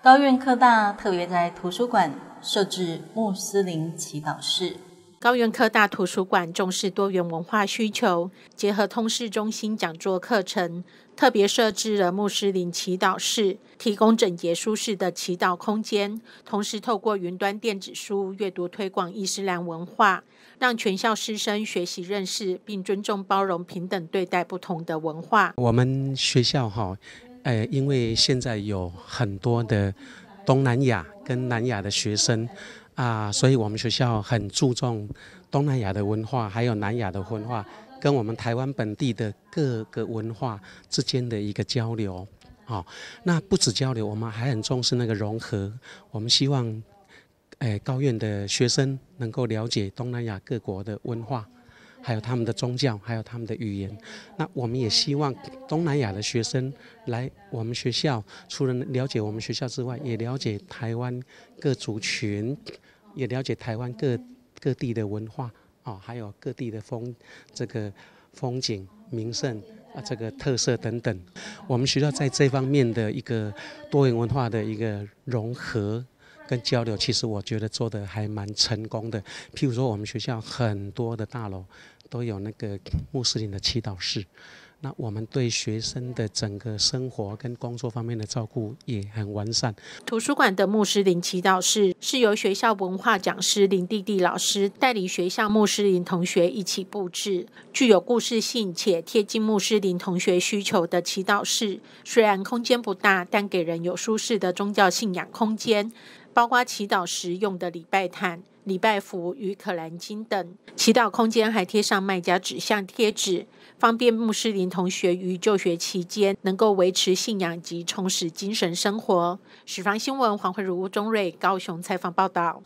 高院科大特别在图书馆设置穆斯林祈祷室。高苑科大图书馆重视多元文化需求，结合通识中心讲座课程，特别设置了穆斯林祈祷室，提供整洁舒适的祈祷空间。同时，透过云端电子书阅读推广伊斯兰文化，让全校师生学习认识并尊重包容平等对待不同的文化。我们学校哈。呃，因为现在有很多的东南亚跟南亚的学生啊，所以我们学校很注重东南亚的文化，还有南亚的文化跟我们台湾本地的各个文化之间的一个交流哦，那不止交流，我们还很重视那个融合。我们希望，诶，高院的学生能够了解东南亚各国的文化。还有他们的宗教，还有他们的语言。那我们也希望东南亚的学生来我们学校，除了了解我们学校之外，也了解台湾各族群，也了解台湾各各地的文化啊，还有各地的风这个风景、名胜啊，这个特色等等。我们学校在这方面的一个多元文化的一个融合。跟交流，其实我觉得做的还蛮成功的。譬如说，我们学校很多的大楼都有那个穆斯林的祈祷室。那我们对学生的整个生活跟工作方面的照顾也很完善。图书馆的穆斯林祈祷室是由学校文化讲师林弟弟老师带领学校穆斯林同学一起布置，具有故事性且贴近穆斯林同学需求的祈祷室。虽然空间不大，但给人有舒适的宗教信仰空间。包括祈祷时用的礼拜毯、礼拜服与可兰经等，祈祷空间还贴上卖家指向贴纸，方便穆斯林同学于就学期间能够维持信仰及充实精神生活。《十方新闻》黄慧如、吴中瑞，高雄采访报道。